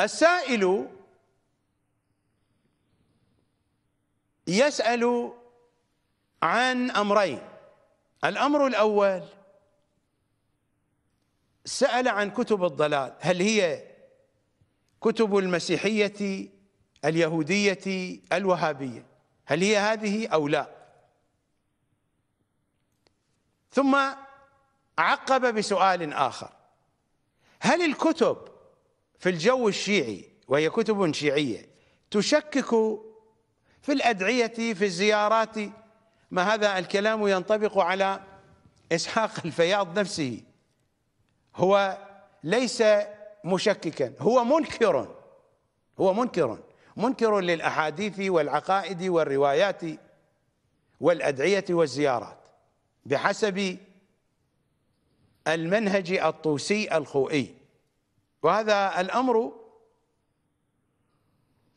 السائل يسأل عن أمرين الأمر الأول سأل عن كتب الضلال هل هي كتب المسيحية اليهودية الوهابية هل هي هذه أو لا ثم عقب بسؤال آخر هل الكتب في الجو الشيعي وهي كتب شيعية تشكك في الأدعية في الزيارات ما هذا الكلام ينطبق على إسحاق الفياض نفسه هو ليس مشككا هو منكر هو منكر منكر للأحاديث والعقائد والروايات والأدعية والزيارات بحسب المنهج الطوسي الخوئي وهذا الأمر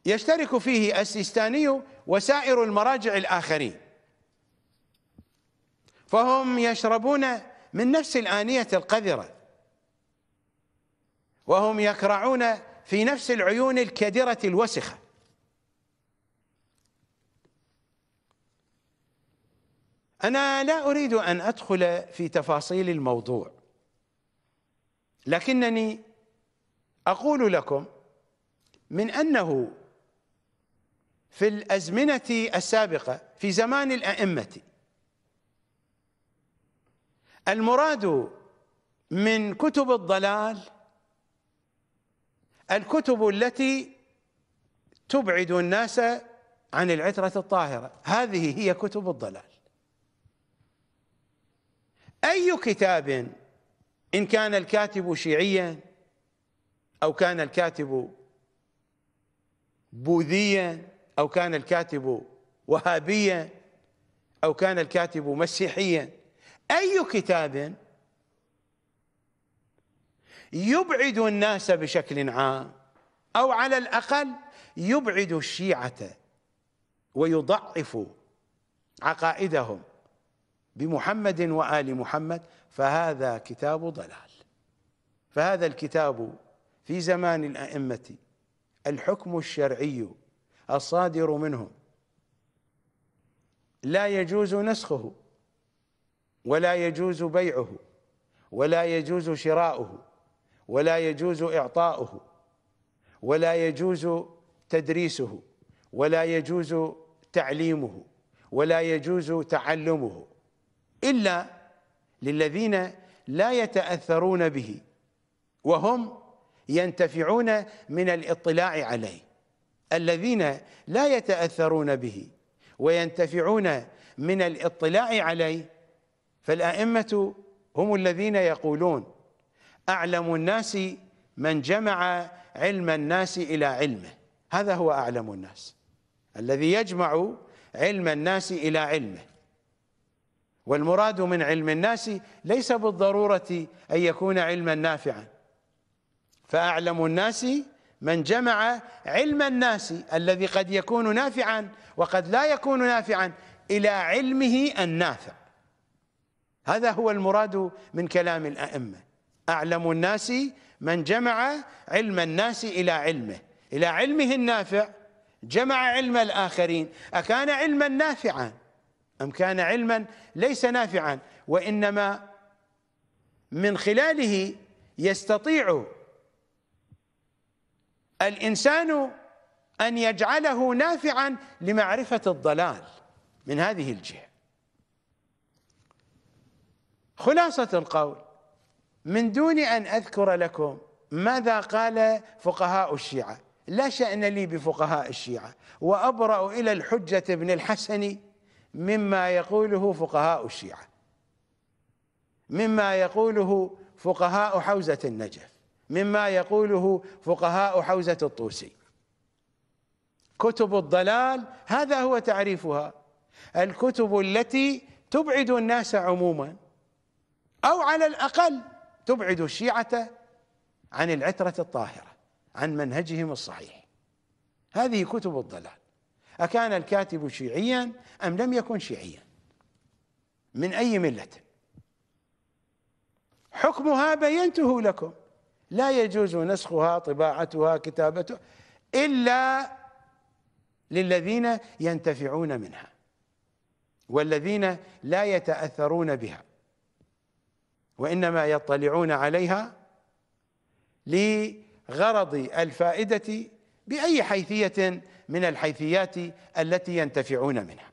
يشترك فيه السيستاني وسائر المراجع الآخرين فهم يشربون من نفس الآنية القذرة وهم يكرعون في نفس العيون الكدرة الوسخة أنا لا أريد أن أدخل في تفاصيل الموضوع لكنني أقول لكم من أنه في الأزمنة السابقة في زمان الأئمة المراد من كتب الضلال الكتب التي تبعد الناس عن العترة الطاهرة هذه هي كتب الضلال أي كتاب إن كان الكاتب شيعياً أو كان الكاتب بوذيا أو كان الكاتب وهابيا أو كان الكاتب مسيحيا أي كتاب يبعد الناس بشكل عام أو على الأقل يبعد الشيعة ويضعف عقائدهم بمحمد وآل محمد فهذا كتاب ضلال فهذا الكتاب في زمان الأئمة الحكم الشرعي الصادر منهم لا يجوز نسخه ولا يجوز بيعه ولا يجوز شراؤه ولا يجوز إعطاؤه ولا يجوز تدريسه ولا يجوز تعليمه ولا يجوز تعلمه إلا للذين لا يتأثرون به وهم ينتفعون من الاطلاع عليه الذين لا يتأثرون به وينتفعون من الاطلاع عليه فالأئمة هم الذين يقولون أعلم الناس من جمع علم الناس إلى علمه هذا هو أعلم الناس الذي يجمع علم الناس إلى علمه والمراد من علم الناس ليس بالضرورة أن يكون علما نافعا فأعلم الناس من جمع علم الناس الذي قد يكون نافعا وقد لا يكون نافعا إلى علمه النافع هذا هو المراد من كلام الأئمة أعلم الناس من جمع علم الناس إلى علمه إلى علمه النافع جمع علم الآخرين أكان علما نافعا أم كان علما ليس نافعا وإنما من خلاله يستطيع الإنسان أن يجعله نافعا لمعرفة الضلال من هذه الجهة خلاصة القول من دون أن أذكر لكم ماذا قال فقهاء الشيعة لا شأن لي بفقهاء الشيعة وأبرأ إلى الحجة ابن الحسن مما يقوله فقهاء الشيعة مما يقوله فقهاء حوزة النجف مما يقوله فقهاء حوزة الطوسي كتب الضلال هذا هو تعريفها الكتب التي تبعد الناس عموما أو على الأقل تبعد الشيعة عن العترة الطاهرة عن منهجهم الصحيح هذه كتب الضلال أكان الكاتب شيعيا أم لم يكن شيعيا من أي ملة حكمها بينته لكم لا يجوز نسخها طباعتها كتابتها إلا للذين ينتفعون منها والذين لا يتأثرون بها وإنما يطلعون عليها لغرض الفائدة بأي حيثية من الحيثيات التي ينتفعون منها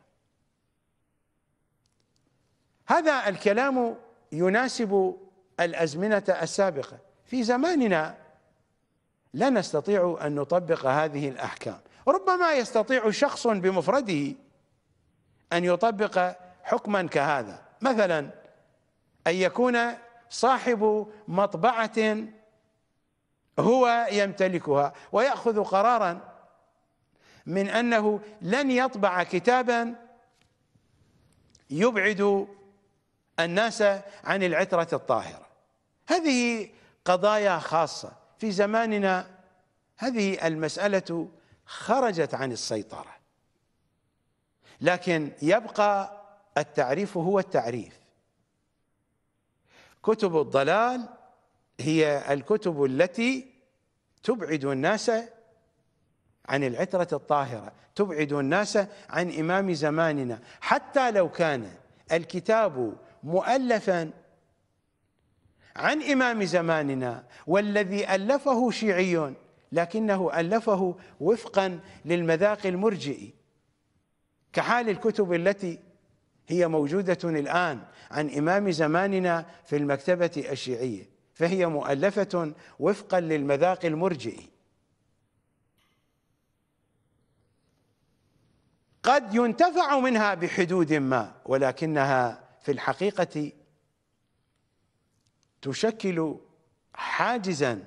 هذا الكلام يناسب الأزمنة السابقة في زماننا لا نستطيع أن نطبق هذه الأحكام ربما يستطيع شخص بمفرده أن يطبق حكما كهذا مثلا أن يكون صاحب مطبعة هو يمتلكها ويأخذ قرارا من أنه لن يطبع كتابا يبعد الناس عن العترة الطاهرة هذه قضايا خاصة في زماننا هذه المسألة خرجت عن السيطرة لكن يبقى التعريف هو التعريف كتب الضلال هي الكتب التي تبعد الناس عن العترة الطاهرة تبعد الناس عن إمام زماننا حتى لو كان الكتاب مؤلفاً عن إمام زماننا والذي ألفه شيعي لكنه ألفه وفقا للمذاق المرجئي كحال الكتب التي هي موجودة الآن عن إمام زماننا في المكتبة الشيعية فهي مؤلفة وفقا للمذاق المرجئي قد ينتفع منها بحدود ما ولكنها في الحقيقة تشكل حاجزا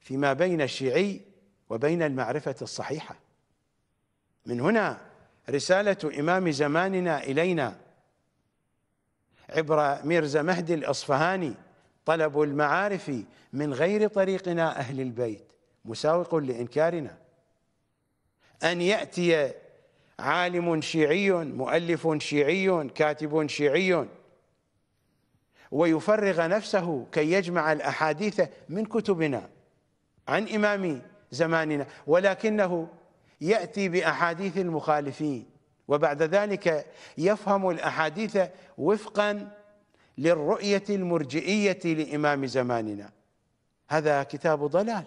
فيما بين الشيعي وبين المعرفة الصحيحة من هنا رسالة إمام زماننا إلينا عبر ميرزا مهدي الأصفهاني طلب المعارف من غير طريقنا أهل البيت مساوق لإنكارنا أن يأتي عالم شيعي مؤلف شيعي كاتب شيعي ويفرغ نفسه كي يجمع الأحاديث من كتبنا عن إمام زماننا ولكنه يأتي بأحاديث المخالفين وبعد ذلك يفهم الأحاديث وفقا للرؤية المرجئية لإمام زماننا هذا كتاب ضلال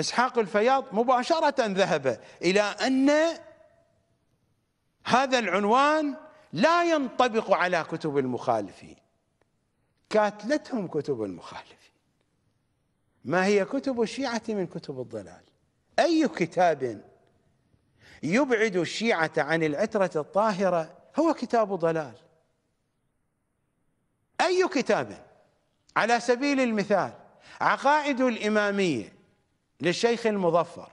إسحاق الفياض مباشرة ذهب إلى أن هذا العنوان لا ينطبق على كتب المخالفين كاتلتهم كتب المخالفين ما هي كتب الشيعة من كتب الضلال أي كتاب يبعد الشيعة عن العترة الطاهرة هو كتاب ضلال أي كتاب على سبيل المثال عقائد الإمامية للشيخ المظفر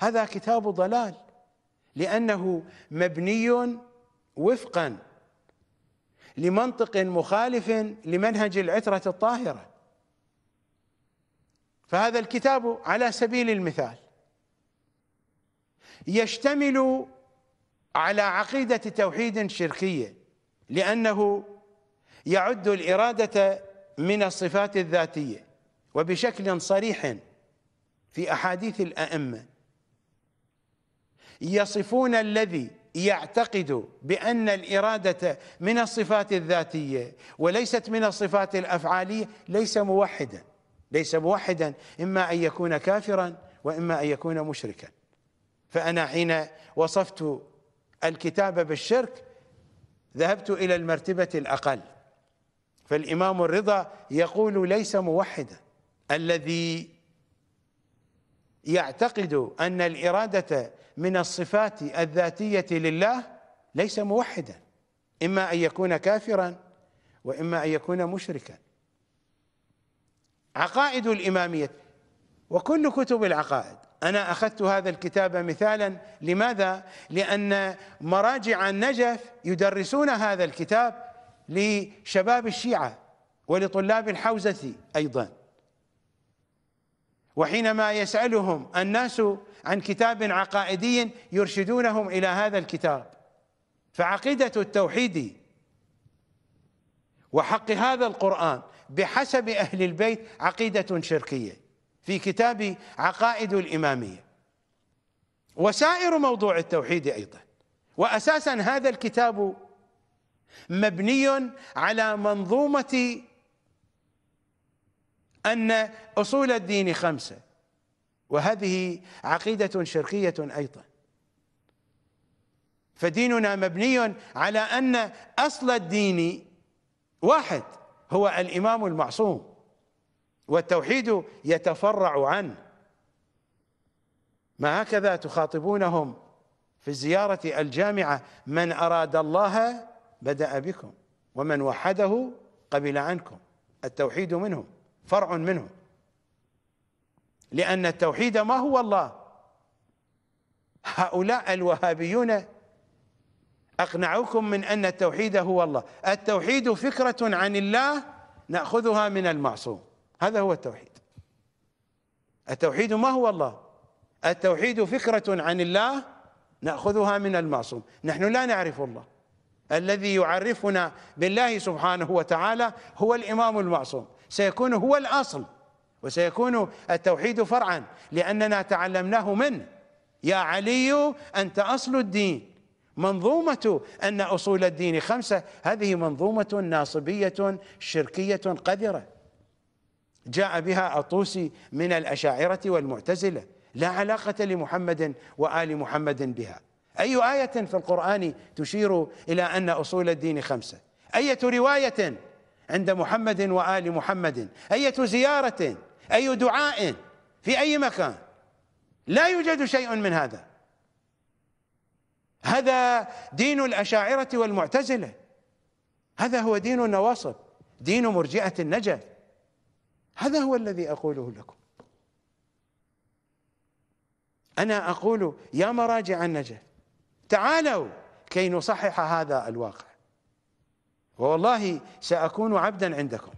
هذا كتاب ضلال لأنه مبني وفقا لمنطق مخالف لمنهج العترة الطاهرة فهذا الكتاب على سبيل المثال يشتمل على عقيدة توحيد شركية لأنه يعد الإرادة من الصفات الذاتية وبشكل صريح في أحاديث الأئمة يصفون الذي يعتقد بأن الإرادة من الصفات الذاتية وليست من الصفات الأفعالية ليس موحدا ليس موحدا إما أن يكون كافرا وإما أن يكون مشركا فأنا حين وصفت الكتاب بالشرك ذهبت إلى المرتبة الأقل فالإمام الرضا يقول ليس موحدا الذي يعتقد أن الإرادة من الصفات الذاتية لله ليس موحدا إما أن يكون كافرا وإما أن يكون مشركا عقائد الإمامية وكل كتب العقائد أنا أخذت هذا الكتاب مثالا لماذا؟ لأن مراجع النجف يدرسون هذا الكتاب لشباب الشيعة ولطلاب الحوزة أيضا وحينما يسألهم الناس عن كتاب عقائدي يرشدونهم الى هذا الكتاب فعقيده التوحيد وحق هذا القران بحسب اهل البيت عقيده شركيه في كتاب عقائد الاماميه وسائر موضوع التوحيد ايضا واساسا هذا الكتاب مبني على منظومه ان اصول الدين خمسه وهذه عقيدة شرقية أيضا فديننا مبني على أن أصل الدين واحد هو الإمام المعصوم والتوحيد يتفرع عنه ما هكذا تخاطبونهم في الزيارة الجامعة من أراد الله بدأ بكم ومن وحده قبل عنكم التوحيد منهم فرع منهم لأن التوحيد ما هو الله هؤلاء الوهابيون أقنعوكم من أن التوحيد هو الله التوحيد فكرة عن الله نأخذها من المعصوم هذا هو التوحيد التوحيد ما هو الله التوحيد فكرة عن الله نأخذها من المعصوم نحن لا نعرف الله الذي يعرفنا بالله سبحانه وتعالى هو الإمام المعصوم سيكون هو الأصل وسيكون التوحيد فرعا لأننا تعلمناه منه يا علي أنت أصل الدين منظومة أن أصول الدين خمسة هذه منظومة ناصبية شركية قذرة جاء بها الطوسي من الأشاعرة والمعتزلة لا علاقة لمحمد وآل محمد بها أي آية في القرآن تشير إلى أن أصول الدين خمسة أية رواية عند محمد وآل محمد أية زيارة أي دعاء في أي مكان لا يوجد شيء من هذا هذا دين الأشاعرة والمعتزلة هذا هو دين النواصب دين مرجئة النجف هذا هو الذي أقوله لكم أنا أقول يا مراجع النجف تعالوا كي نصحح هذا الواقع والله سأكون عبدا عندكم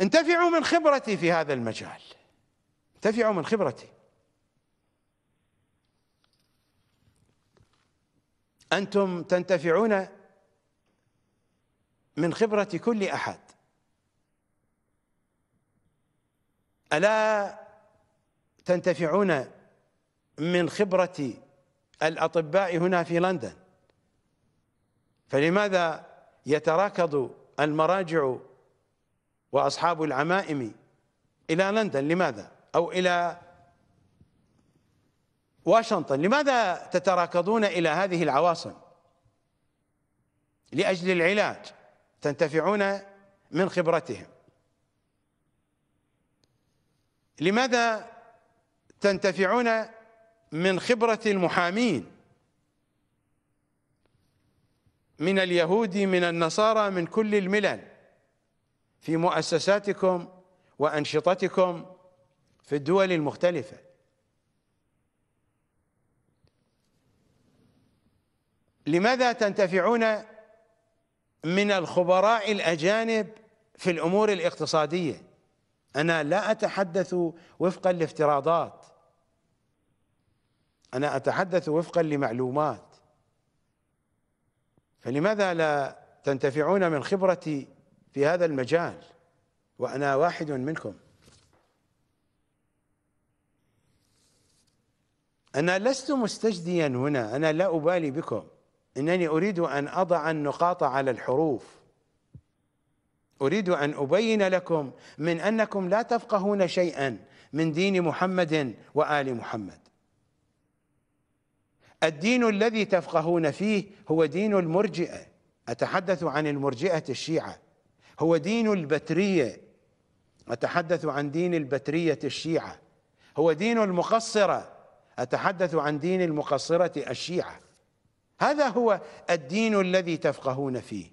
انتفعوا من خبرتي في هذا المجال انتفعوا من خبرتي انتم تنتفعون من خبره كل احد الا تنتفعون من خبره الاطباء هنا في لندن فلماذا يتراكض المراجع وأصحاب العمائم إلى لندن لماذا أو إلى واشنطن لماذا تتراكضون إلى هذه العواصم لأجل العلاج تنتفعون من خبرتهم لماذا تنتفعون من خبرة المحامين من اليهود من النصارى من كل الملل في مؤسساتكم وانشطتكم في الدول المختلفه لماذا تنتفعون من الخبراء الاجانب في الامور الاقتصاديه انا لا اتحدث وفقا لافتراضات انا اتحدث وفقا لمعلومات فلماذا لا تنتفعون من خبره في هذا المجال وأنا واحد منكم أنا لست مستجديا هنا أنا لا أبالي بكم إنني أريد أن أضع النقاط على الحروف أريد أن أبين لكم من أنكم لا تفقهون شيئا من دين محمد وآل محمد الدين الذي تفقهون فيه هو دين المرجئة أتحدث عن المرجئة الشيعة هو دين البترية أتحدث عن دين البترية الشيعة هو دين المقصرة أتحدث عن دين المقصرة الشيعة هذا هو الدين الذي تفقهون فيه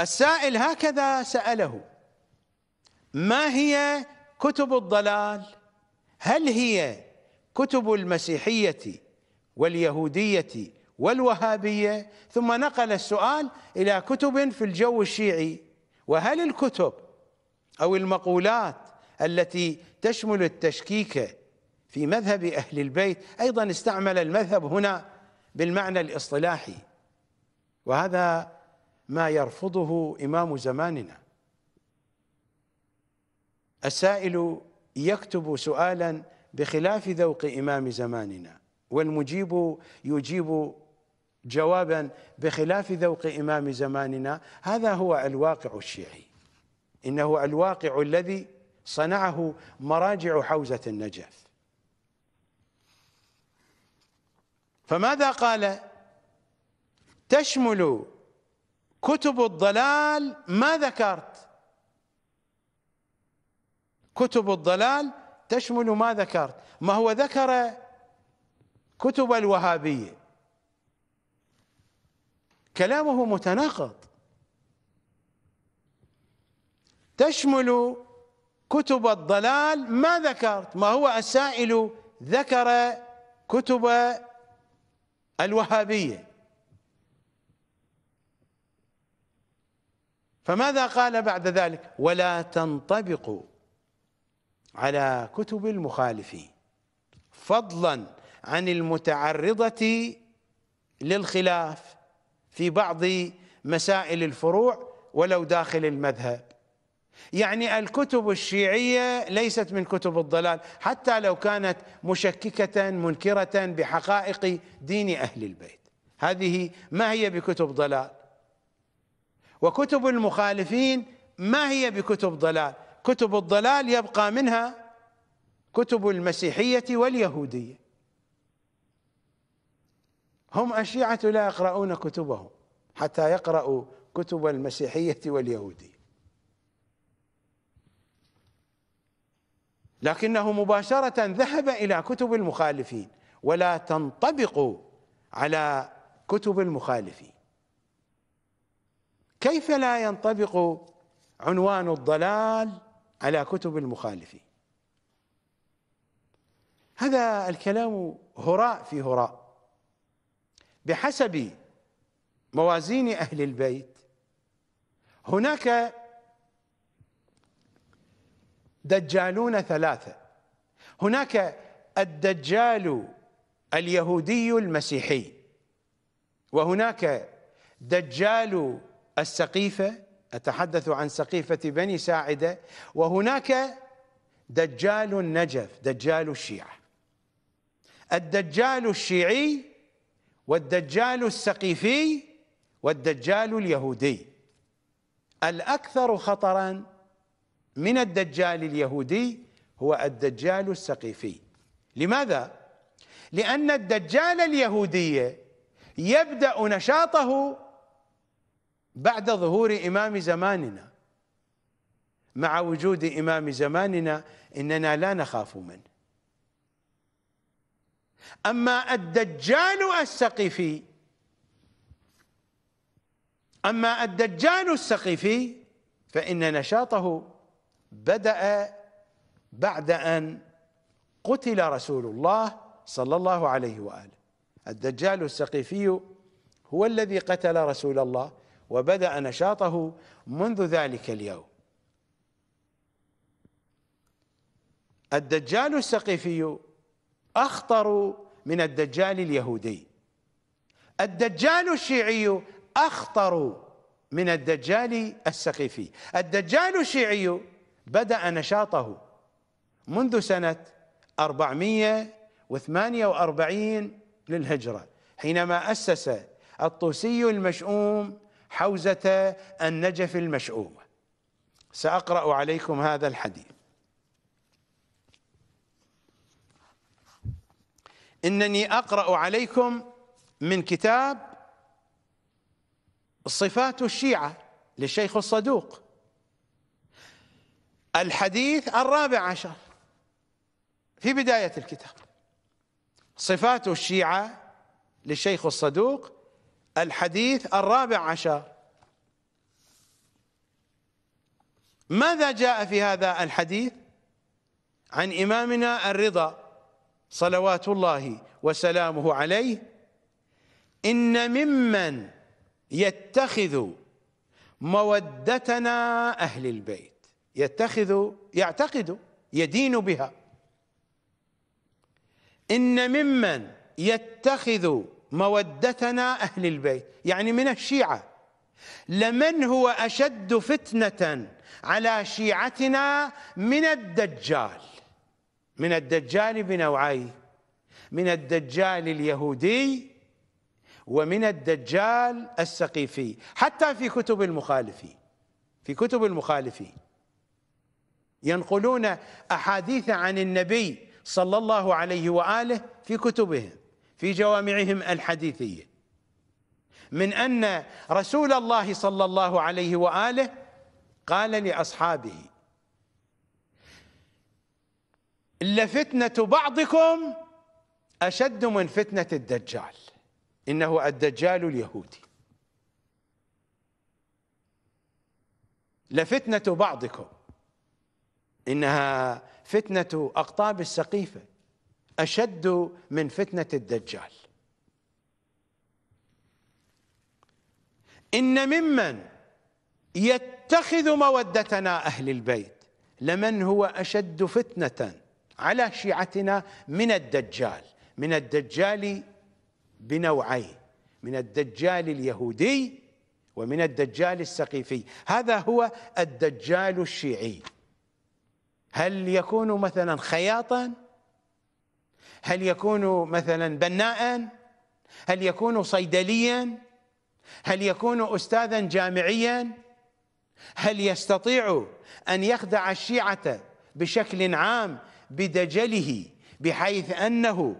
السائل هكذا سأله ما هي كتب الضلال هل هي كتب المسيحية واليهودية والوهابية ثم نقل السؤال إلى كتب في الجو الشيعي وهل الكتب أو المقولات التي تشمل التشكيك في مذهب أهل البيت أيضا استعمل المذهب هنا بالمعنى الاصطلاحي وهذا ما يرفضه إمام زماننا السائل يكتب سؤالا بخلاف ذوق إمام زماننا والمجيب يجيب جوابا بخلاف ذوق إمام زماننا هذا هو الواقع الشيعي إنه الواقع الذي صنعه مراجع حوزة النجف فماذا قال تشمل كتب الضلال ما ذكرت كتب الضلال تشمل ما ذكرت ما هو ذكر كتب الوهابيه كلامه متناقض تشمل كتب الضلال ما ذكرت ما هو السائل ذكر كتب الوهابية فماذا قال بعد ذلك ولا تنطبق على كتب المخالفين فضلا عن المتعرضة للخلاف في بعض مسائل الفروع ولو داخل المذهب يعني الكتب الشيعية ليست من كتب الضلال حتى لو كانت مشككة منكرة بحقائق دين أهل البيت هذه ما هي بكتب ضلال وكتب المخالفين ما هي بكتب ضلال كتب الضلال يبقى منها كتب المسيحية واليهودية هم أشيعة لا يقرؤون كتبهم حتى يقرأوا كتب المسيحية واليهودية لكنه مباشرة ذهب إلى كتب المخالفين ولا تنطبق على كتب المخالفين كيف لا ينطبق عنوان الضلال على كتب المخالفين هذا الكلام هراء في هراء بحسب موازين اهل البيت هناك دجالون ثلاثه هناك الدجال اليهودي المسيحي وهناك دجال السقيفه اتحدث عن سقيفه بني ساعده وهناك دجال النجف دجال الشيعه الدجال الشيعي والدجال السقيفي والدجال اليهودي الأكثر خطرا من الدجال اليهودي هو الدجال السقيفي لماذا؟ لأن الدجال اليهودي يبدأ نشاطه بعد ظهور إمام زماننا مع وجود إمام زماننا إننا لا نخاف منه أما الدجال السقفي أما الدجال السقفي فإن نشاطه بدأ بعد أن قتل رسول الله صلى الله عليه وآله الدجال السقيفي هو الذي قتل رسول الله وبدأ نشاطه منذ ذلك اليوم الدجال السقيفي أخطر من الدجال اليهودي الدجال الشيعي أخطر من الدجال السقيفي الدجال الشيعي بدأ نشاطه منذ سنة 448 للهجرة حينما أسس الطوسي المشؤوم حوزة النجف المشؤومة سأقرأ عليكم هذا الحديث انني اقرا عليكم من كتاب صفات الشيعه للشيخ الصدوق الحديث الرابع عشر في بدايه الكتاب صفات الشيعه للشيخ الصدوق الحديث الرابع عشر ماذا جاء في هذا الحديث عن امامنا الرضا صلوات الله وسلامه عليه إن ممن يتخذ مودتنا أهل البيت يتخذ يعتقد يدين بها إن ممن يتخذ مودتنا أهل البيت يعني من الشيعة لمن هو أشد فتنة على شيعتنا من الدجال من الدجال بنوعين من الدجال اليهودي ومن الدجال السقيفي حتى في كتب المخالفين في كتب المخالفين ينقلون أحاديث عن النبي صلى الله عليه وآله في كتبهم في جوامعهم الحديثية من أن رسول الله صلى الله عليه وآله قال لأصحابه لفتنة بعضكم أشد من فتنة الدجال إنه الدجال اليهودي لفتنة بعضكم إنها فتنة أقطاب السقيفة أشد من فتنة الدجال إن ممن يتخذ مودتنا أهل البيت لمن هو أشد فتنة على شيعتنا من الدجال من الدجال بنوعين من الدجال اليهودي ومن الدجال السقيفي هذا هو الدجال الشيعي هل يكون مثلا خياطا هل يكون مثلا بناء هل يكون صيدليا هل يكون استاذا جامعيا هل يستطيع ان يخدع الشيعه بشكل عام بدجله بحيث انه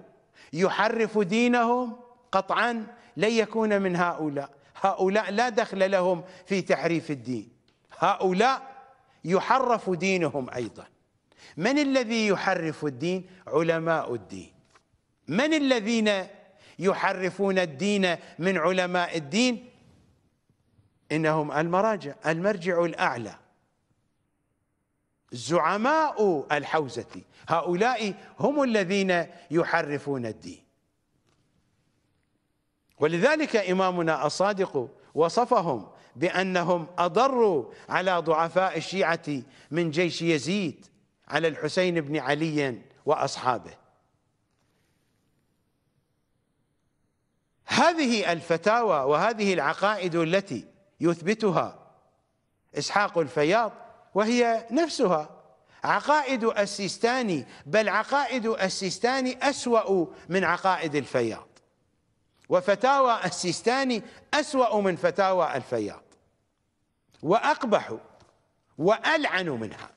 يحرف دينهم قطعا لن يكون من هؤلاء هؤلاء لا دخل لهم في تحريف الدين هؤلاء يحرف دينهم ايضا من الذي يحرف الدين علماء الدين من الذين يحرفون الدين من علماء الدين انهم المراجع المرجع الاعلى زعماء الحوزة هؤلاء هم الذين يحرفون الدين ولذلك إمامنا الصادق وصفهم بأنهم أضروا على ضعفاء الشيعة من جيش يزيد على الحسين بن علي وأصحابه هذه الفتاوى وهذه العقائد التي يثبتها إسحاق الفياض وهي نفسها عقائد السيستاني بل عقائد السيستاني أسوأ من عقائد الفياض وفتاوى السيستاني أسوأ من فتاوى الفياض وأقبح وألعن منها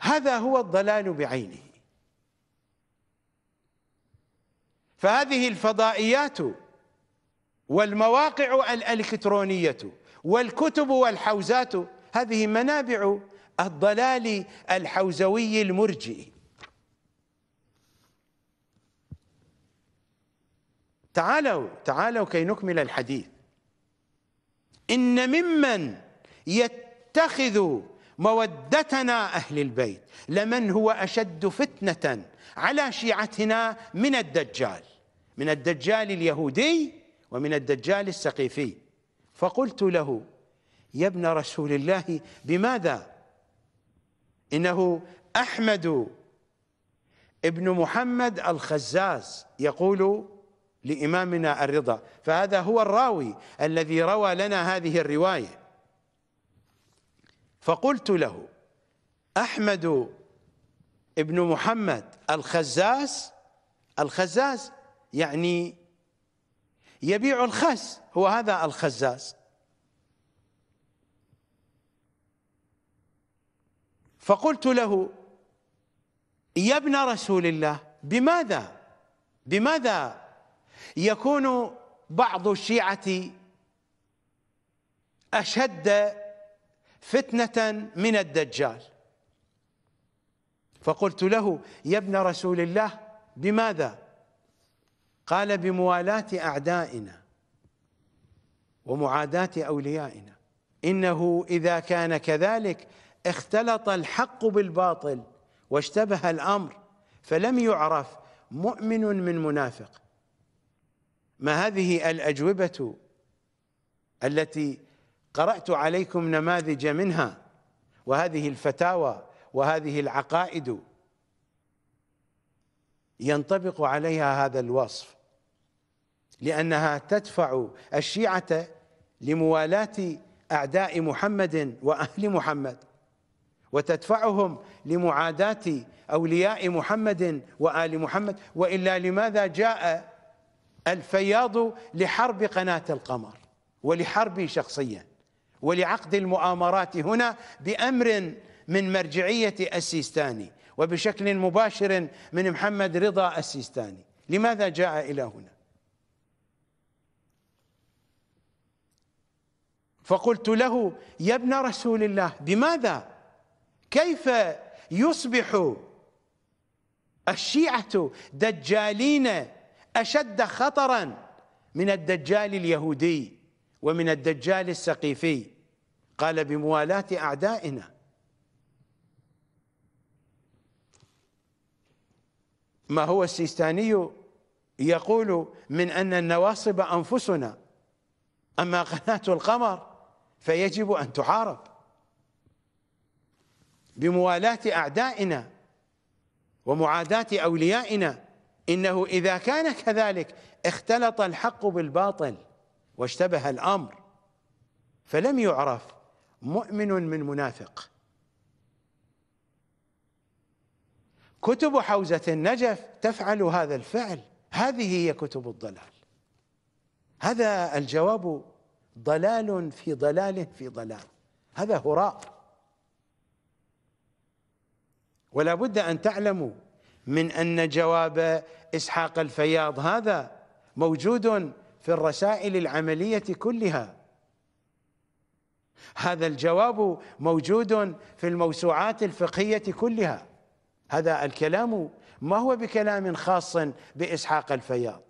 هذا هو الضلال بعينه فهذه الفضائيات والمواقع الالكترونيه والكتب والحوزات هذه منابع الضلال الحوزوي المرجي تعالوا تعالوا كي نكمل الحديث إن ممن يتخذ مودتنا أهل البيت لمن هو أشد فتنة على شيعتنا من الدجال من الدجال اليهودي ومن الدجال السقيفي فقلت له يا ابن رسول الله بماذا إنه أحمد ابن محمد الخزاز يقول لإمامنا الرضا فهذا هو الراوي الذي روى لنا هذه الرواية فقلت له أحمد ابن محمد الخزاز الخزاز يعني يبيع الخس هو هذا الخزاز فقلت له يا ابن رسول الله بماذا بماذا يكون بعض الشيعة أشد فتنة من الدجال فقلت له يا ابن رسول الله بماذا قال بموالاة أعدائنا ومعاداة أوليائنا إنه إذا كان كذلك اختلط الحق بالباطل واشتبه الأمر فلم يعرف مؤمن من منافق ما هذه الأجوبة التي قرأت عليكم نماذج منها وهذه الفتاوى وهذه العقائد ينطبق عليها هذا الوصف لأنها تدفع الشيعة لموالاة أعداء محمد وأهل محمد وتدفعهم لمعاداة أولياء محمد وآل محمد وإلا لماذا جاء الفياض لحرب قناة القمر ولحربي شخصيا ولعقد المؤامرات هنا بأمر من مرجعية السيستاني وبشكل مباشر من محمد رضا السيستاني لماذا جاء إلى هنا فقلت له يا ابن رسول الله بماذا كيف يصبح الشيعة دجالين أشد خطرا من الدجال اليهودي ومن الدجال السقيفي قال بموالاة أعدائنا ما هو السيستاني يقول من أن النواصب أنفسنا أما قناة القمر فيجب أن تحارب بموالاة أعدائنا ومعاداة أوليائنا إنه إذا كان كذلك اختلط الحق بالباطل واشتبه الأمر فلم يعرف مؤمن من منافق كتب حوزة النجف تفعل هذا الفعل هذه هي كتب الضلال هذا الجواب ضلال في ضلال في ضلال هذا هراء ولا بد أن تعلموا من أن جواب إسحاق الفياض هذا موجود في الرسائل العملية كلها هذا الجواب موجود في الموسوعات الفقهية كلها هذا الكلام ما هو بكلام خاص بإسحاق الفياض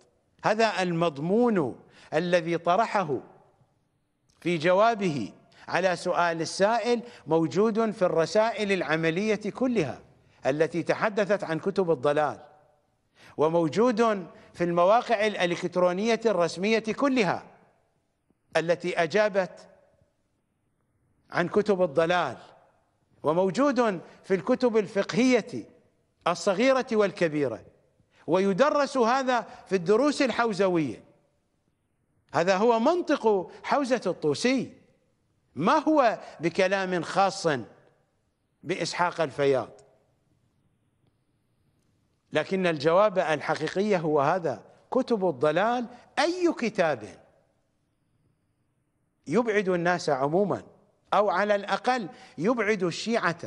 هذا المضمون الذي طرحه في جوابه على سؤال السائل موجود في الرسائل العملية كلها التي تحدثت عن كتب الضلال وموجود في المواقع الإلكترونية الرسمية كلها التي أجابت عن كتب الضلال وموجود في الكتب الفقهية الصغيرة والكبيرة ويدرس هذا في الدروس الحوزويه هذا هو منطق حوزة الطوسي ما هو بكلام خاص بإسحاق الفياض لكن الجواب الحقيقي هو هذا كتب الضلال أي كتاب يبعد الناس عموما أو على الأقل يبعد الشيعة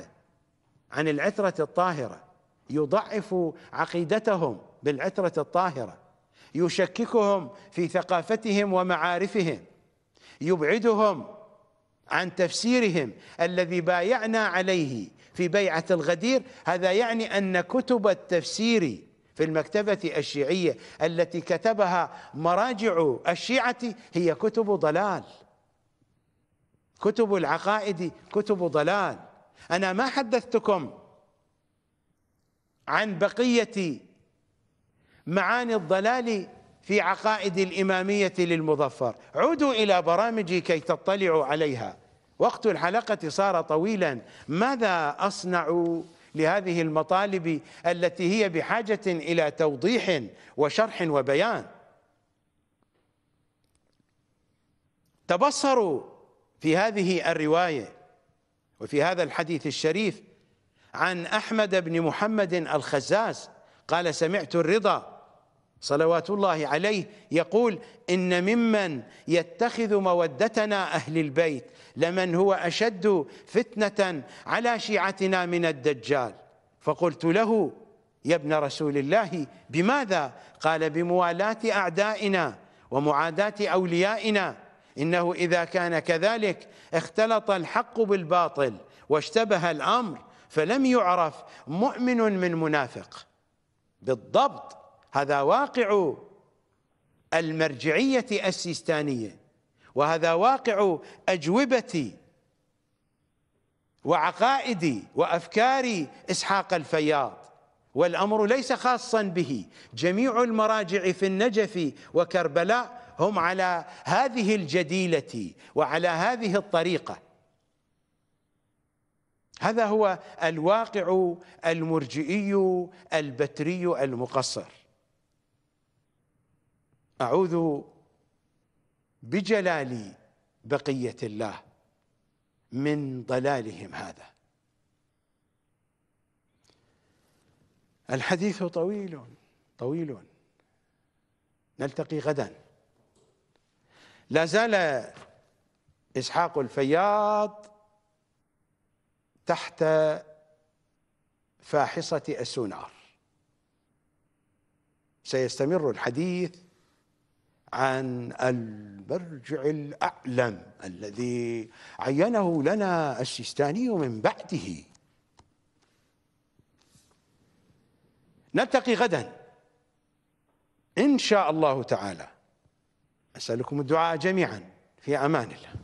عن العترة الطاهرة يضعف عقيدتهم بالعترة الطاهرة يشككهم في ثقافتهم ومعارفهم يبعدهم عن تفسيرهم الذي بايعنا عليه في بيعة الغدير هذا يعني أن كتب التفسير في المكتبة الشيعية التي كتبها مراجع الشيعة هي كتب ضلال كتب العقائد كتب ضلال أنا ما حدثتكم عن بقية معاني الضلال في عقائد الإمامية للمظفر عودوا إلى برامجي كي تطلعوا عليها وقت الحلقة صار طويلا ماذا أصنع لهذه المطالب التي هي بحاجة إلى توضيح وشرح وبيان تبصروا في هذه الرواية وفي هذا الحديث الشريف عن أحمد بن محمد الخزاز قال سمعت الرضا صلوات الله عليه يقول إن ممن يتخذ مودتنا أهل البيت لمن هو أشد فتنة على شيعتنا من الدجال فقلت له يا ابن رسول الله بماذا قال بموالاة أعدائنا ومعاداة أوليائنا إنه إذا كان كذلك اختلط الحق بالباطل واشتبه الأمر فلم يعرف مؤمن من منافق بالضبط هذا واقع المرجعية السيستانية وهذا واقع أجوبتي وعقائدي وأفكاري إسحاق الفياض والأمر ليس خاصا به جميع المراجع في النجف وكربلاء هم على هذه الجديلة وعلى هذه الطريقة هذا هو الواقع المرجئي البتري المقصر اعوذ بجلال بقيه الله من ضلالهم هذا الحديث طويل طويل نلتقي غدا لا زال اسحاق الفياض تحت فاحصه السونار سيستمر الحديث عن المرجع الأعلم الذي عينه لنا السيستاني من بعده نلتقي غدا إن شاء الله تعالى أسألكم الدعاء جميعا في أمان الله